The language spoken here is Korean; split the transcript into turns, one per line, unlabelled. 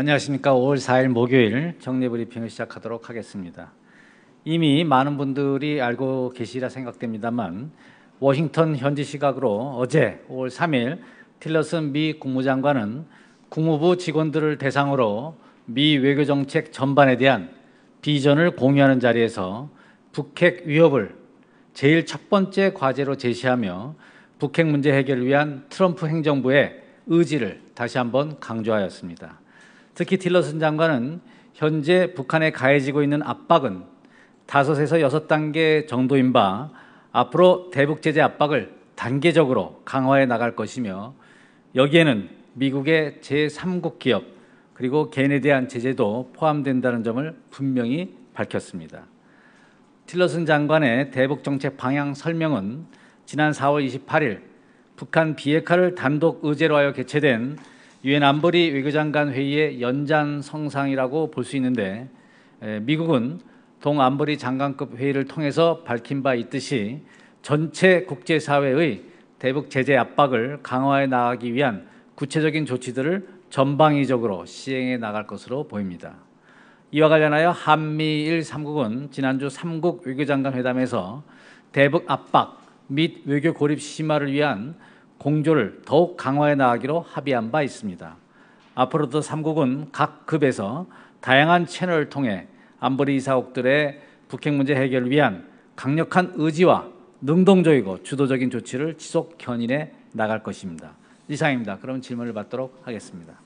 안녕하십니까. 5월 4일 목요일 정례 브리핑을 시작하도록 하겠습니다. 이미 많은 분들이 알고 계시라 생각됩니다만 워싱턴 현지 시각으로 어제 5월 3일 틸러슨 미 국무장관은 국무부 직원들을 대상으로 미 외교정책 전반에 대한 비전을 공유하는 자리에서 북핵 위협을 제일 첫 번째 과제로 제시하며 북핵 문제 해결을 위한 트럼프 행정부의 의지를 다시 한번 강조하였습니다. 특히 틸러슨 장관은 현재 북한에 가해지고 있는 압박은 5섯에서여 단계 정도인 바 앞으로 대북 제재 압박을 단계적으로 강화해 나갈 것이며 여기에는 미국의 제3국 기업 그리고 개인에 대한 제재도 포함된다는 점을 분명히 밝혔습니다. 틸러슨 장관의 대북 정책 방향 설명은 지난 4월 28일 북한 비핵화를 단독 의제로 하여 개최된 유엔 안보리 외교장관 회의의 연장 성상이라고 볼 수 있는데 미국은 동안보리 장관급 회의를 통해서 밝힌 바 있듯이 전체 국제사회의 대북 제재 압박을 강화해 나가기 위한 구체적인 조치들을 전방위적으로 시행해 나갈 것으로 보입니다. 이와 관련하여 한미일 3국은 지난주 3국 외교장관 회담에서 대북 압박 및 외교 고립 심화를 위한 공조를 더욱 강화해 나가기로 합의한 바 있습니다. 앞으로도 3국은 각 급에서 다양한 채널을 통해 안보리 이사국들의 북핵 문제 해결을 위한 강력한 의지와 능동적이고 주도적인 조치를 지속 견인해 나갈 것입니다. 이상입니다. 그럼 질문을 받도록 하겠습니다.